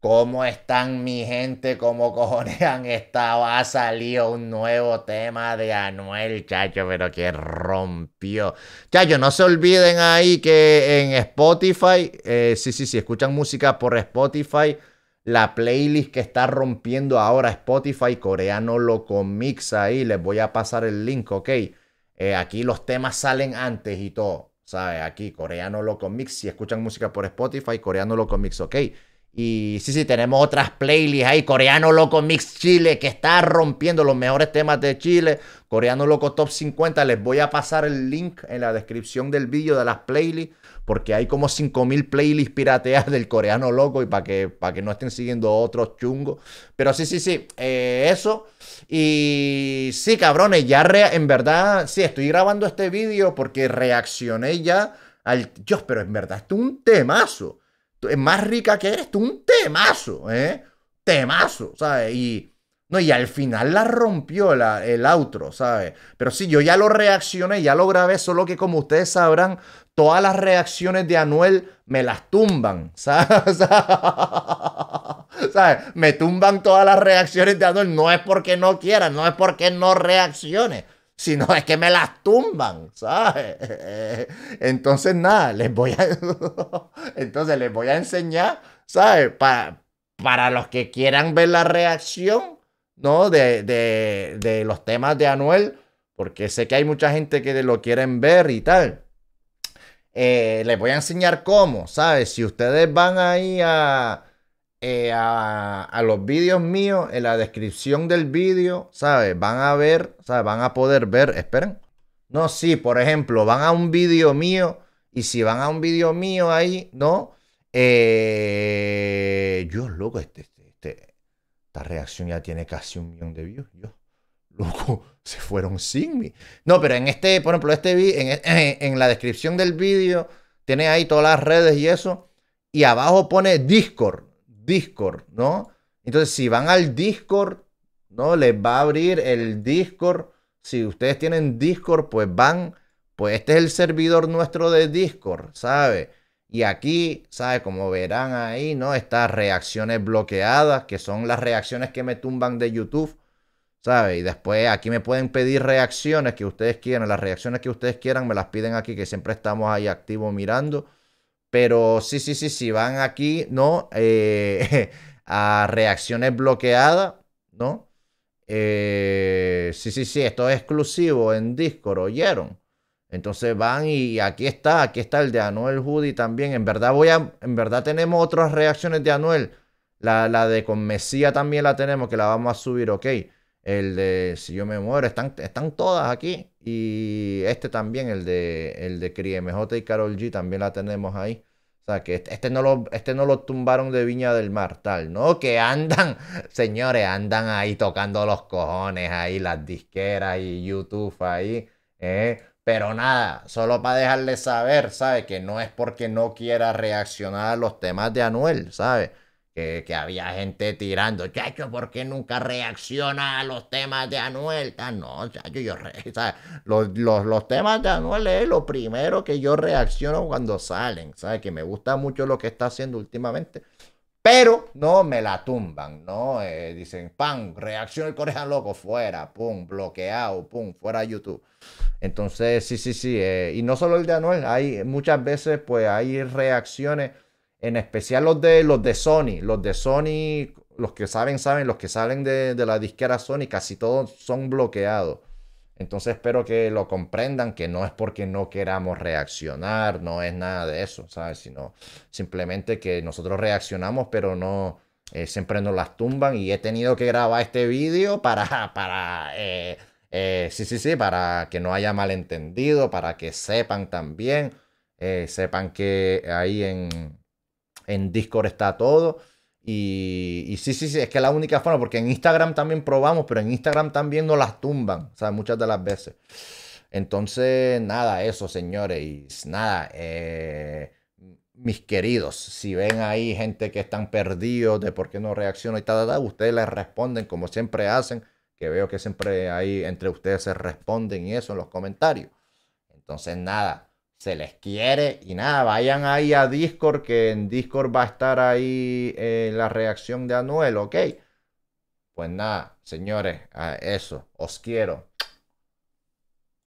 ¿Cómo están mi gente? ¿Cómo cojones han estado? Ha salido un nuevo tema de Anuel, chacho, pero que rompió. Chacho, no se olviden ahí que en Spotify, eh, sí, sí, sí, escuchan música por Spotify. La playlist que está rompiendo ahora Spotify coreano lo mix ahí. Les voy a pasar el link, ok. Eh, aquí los temas salen antes y todo, ¿sabes? Aquí coreano lo comix. Si escuchan música por Spotify, coreano lo comix, ok. Y sí, sí, tenemos otras playlists ahí. Coreano Loco Mix Chile, que está rompiendo los mejores temas de Chile. Coreano Loco Top 50. Les voy a pasar el link en la descripción del vídeo de las playlists, porque hay como 5000 playlists pirateadas del Coreano Loco y para que, que no estén siguiendo otros chungos. Pero sí, sí, sí, eh, eso. Y sí, cabrones, ya en verdad, sí, estoy grabando este vídeo porque reaccioné ya al. Dios, pero en verdad, esto es un temazo es más rica que eres tú, un temazo, ¿eh? Temazo, ¿sabes? Y, no, y al final la rompió la, el outro, ¿sabes? Pero sí, yo ya lo reaccioné, ya lo grabé, solo que como ustedes sabrán, todas las reacciones de Anuel me las tumban, ¿sabes? Me tumban todas las reacciones de Anuel, no es porque no quiera, no es porque no reaccione no es que me las tumban, ¿sabes? Entonces, nada, les voy a. Entonces, les voy a enseñar, ¿sabes? para los que quieran ver la reacción, ¿no? De, los temas de Anuel, porque sé que hay mucha gente que lo quieren ver y tal. Eh, les voy a enseñar cómo, ¿sabes? Si ustedes van ahí a eh, a, los vídeos míos, en la descripción del vídeo, ¿sabes? Van a ver, ¿sabes? Van a poder ver, esperen. No, sí, por ejemplo, van a un vídeo mío y si van a un vídeo mío ahí, ¿no? Eh, yo, loco, este, este, este, esta reacción ya tiene casi un millón de views. Yo, loco, se fueron sin mí. No, pero en este, por ejemplo, este e, en, en la descripción del vídeo, tiene ahí todas las redes y eso. Y abajo pone Discord. Discord, ¿no? Entonces, si van al Discord, ¿no? Les va a abrir el Discord. Si ustedes tienen Discord, pues van, pues este es el servidor nuestro de Discord, ¿sabe? Y aquí, ¿sabe? Como verán ahí, ¿no? Estas reacciones bloqueadas, que son las reacciones que me tumban de YouTube, ¿sabe? Y después aquí me pueden pedir reacciones que ustedes quieran, las reacciones que ustedes quieran me las piden aquí, que siempre estamos ahí activos mirando. Pero sí, sí, sí, sí, van aquí, ¿no? Eh, a reacciones bloqueadas, ¿no? Eh, sí, sí, sí, esto es exclusivo en Discord, ¿oyeron? Entonces van y aquí está, aquí está el de Anuel Judy también. En verdad voy a, en verdad tenemos otras reacciones de Anuel. La, la de con Mesía también la tenemos, que la vamos a subir, ok el de Si yo me muero, están, están todas aquí. Y este también, el de, el de y Carol G, también la tenemos ahí. O sea, que este, este, no lo, este no lo tumbaron de Viña del Mar, tal, ¿no? Que andan, señores, andan ahí tocando los cojones, ahí las disqueras y YouTube ahí, ¿eh? Pero nada, solo para dejarles saber, ¿sabe? Que no es porque no quiera reaccionar a los temas de Anuel, ¿sabe? que, había gente tirando, chacho, ¿por qué nunca reacciona a los temas de Anuel? Ah, no, chacho, yo, los, temas de Anuel es lo primero que yo reacciono cuando salen, ¿sabes? Que me gusta mucho lo que está haciendo últimamente, pero no me la tumban, ¿no? Eh, dicen, pam, Reacción el coreano loco, fuera, pum, bloqueado, pum, fuera YouTube. Entonces, sí, sí, sí, eh, y no solo el de Anuel, hay muchas veces, pues, hay reacciones en especial los de, los de Sony. Los de Sony, los que saben, saben, los que salen de, la disquera Sony, casi todos son bloqueados. Entonces espero que lo comprendan, que no es porque no queramos reaccionar, no es nada de eso, ¿sabes? Sino simplemente que nosotros reaccionamos, pero no eh, siempre nos las tumban y he tenido que grabar este vídeo para, para, eh, eh, sí, sí, sí, para que no haya malentendido, para que sepan también, sepan que ahí en, en Discord está todo. Y, sí, sí, sí, es que la única forma, porque en Instagram también probamos, pero en Instagram también nos las tumban, muchas de las veces. Entonces, nada, eso, señores, nada, eh, mis queridos, si ven ahí gente que están perdidos de por qué no reacciono y tal, tal, ustedes les responden como siempre hacen, que veo que siempre ahí entre ustedes se responden y eso en los comentarios. Entonces, nada, se les quiere y nada, vayan ahí a Discord, que en Discord va a estar ahí eh, la reacción de Anuel, ¿ok? Pues nada, señores, a eso, os quiero.